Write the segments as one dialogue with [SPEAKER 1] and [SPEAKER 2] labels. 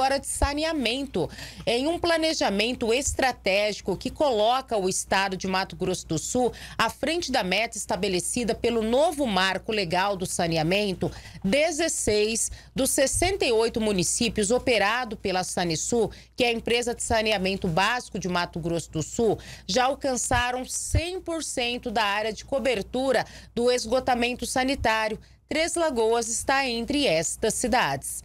[SPEAKER 1] agora de saneamento. Em um planejamento estratégico que coloca o estado de Mato Grosso do Sul à frente da meta estabelecida pelo novo marco legal do saneamento, 16 dos 68 municípios operado pela Sanesul, que é a empresa de saneamento básico de Mato Grosso do Sul, já alcançaram 100% da área de cobertura do esgotamento sanitário. Três Lagoas está entre estas cidades.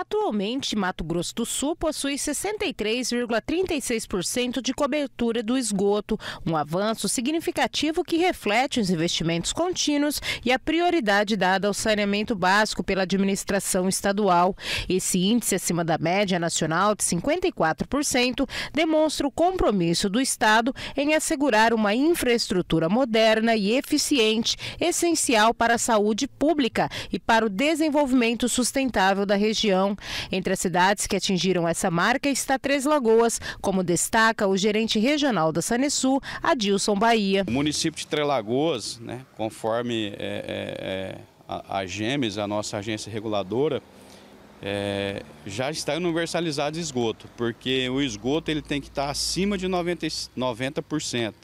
[SPEAKER 1] Atualmente, Mato Grosso do Sul possui 63,36% de cobertura do esgoto, um avanço significativo que reflete os investimentos contínuos e a prioridade dada ao saneamento básico pela administração estadual. Esse índice acima da média nacional de 54% demonstra o compromisso do Estado em assegurar uma infraestrutura moderna e eficiente, essencial para a saúde pública e para o desenvolvimento sustentável da região. Entre as cidades que atingiram essa marca está Três Lagoas, como destaca o gerente regional da Sul, Adilson Bahia. O
[SPEAKER 2] município de Três Lagoas, né, conforme é, é, é a, a GEMES, a nossa agência reguladora, é, já está universalizado esgoto, porque o esgoto ele tem que estar acima de 90%. 90%.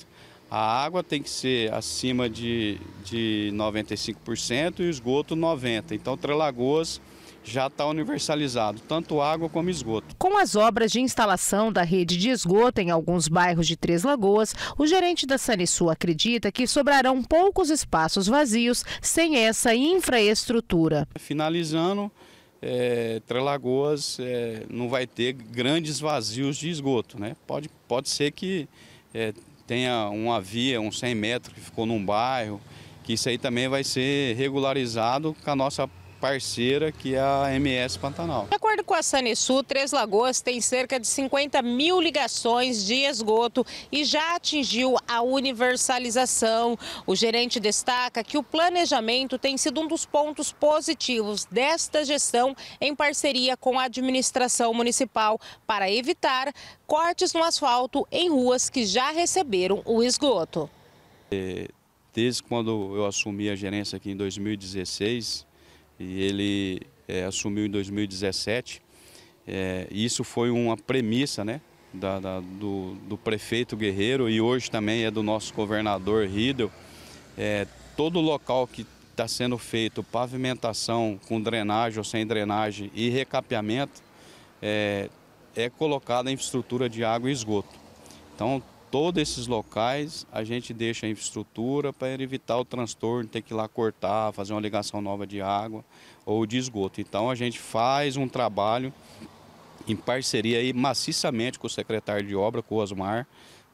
[SPEAKER 2] A água tem que ser acima de, de 95% e o esgoto 90%. Então, Trelagoas já está universalizado, tanto água como esgoto.
[SPEAKER 1] Com as obras de instalação da rede de esgoto em alguns bairros de Três Lagoas, o gerente da Sanisul acredita que sobrarão poucos espaços vazios sem essa infraestrutura.
[SPEAKER 2] Finalizando, é, Três Lagoas é, não vai ter grandes vazios de esgoto. Né? Pode, pode ser que é, tenha uma via, uns 100 metros que ficou num bairro, que isso aí também vai ser regularizado com a nossa parceira que é a MS Pantanal. De
[SPEAKER 1] acordo com a Sanesu, Três Lagoas tem cerca de 50 mil ligações de esgoto e já atingiu a universalização. O gerente destaca que o planejamento tem sido um dos pontos positivos desta gestão em parceria com a administração municipal para evitar cortes no asfalto em ruas que já receberam o esgoto.
[SPEAKER 2] É, desde quando eu assumi a gerência aqui em 2016, e ele é, assumiu em 2017. É, eh, isso foi uma premissa né, da, da, do, do, prefeito Guerreiro e hoje também é do nosso governador Riedel. É, todo local que está sendo feito pavimentação com drenagem ou sem drenagem e recapeamento é, é colocada infraestrutura de água e esgoto. Então, todos esses locais a gente deixa a infraestrutura para evitar o transtorno, ter que ir lá cortar, fazer uma ligação nova de água ou de esgoto. Então a gente faz um trabalho em parceria aí maciçamente com o secretário de obra, com o Osmar,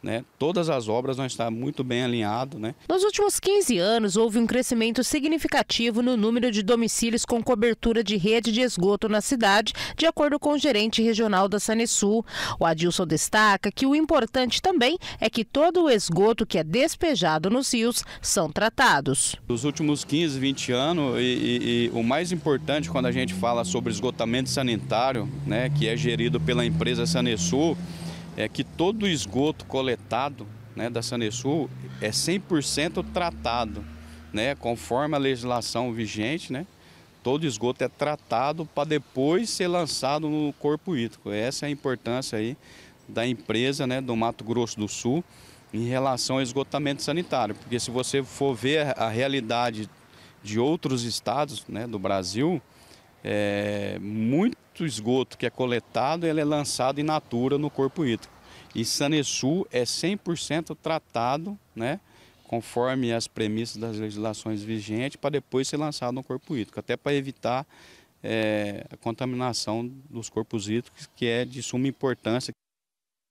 [SPEAKER 2] né? Todas as obras vão estar muito bem alinhadas. Né?
[SPEAKER 1] Nos últimos 15 anos, houve um crescimento significativo no número de domicílios com cobertura de rede de esgoto na cidade, de acordo com o gerente regional da Sanesul. O Adilson destaca que o importante também é que todo o esgoto que é despejado nos rios são tratados.
[SPEAKER 2] Nos últimos 15, 20 anos, e, e, e o mais importante quando a gente fala sobre esgotamento sanitário, né, que é gerido pela empresa Sanesul, é que todo o esgoto coletado né, da Sanesul é 100% tratado, né, conforme a legislação vigente, né, todo esgoto é tratado para depois ser lançado no corpo hídrico. Essa é a importância aí da empresa né, do Mato Grosso do Sul em relação ao esgotamento sanitário, porque se você for ver a realidade de outros estados né, do Brasil, é muito o esgoto que é coletado, ele é lançado in natura no corpo hídrico. E Sul é 100% tratado, né, conforme as premissas das legislações vigentes, para depois ser lançado no corpo hídrico, até para evitar é, a contaminação dos corpos hídricos, que é de suma importância.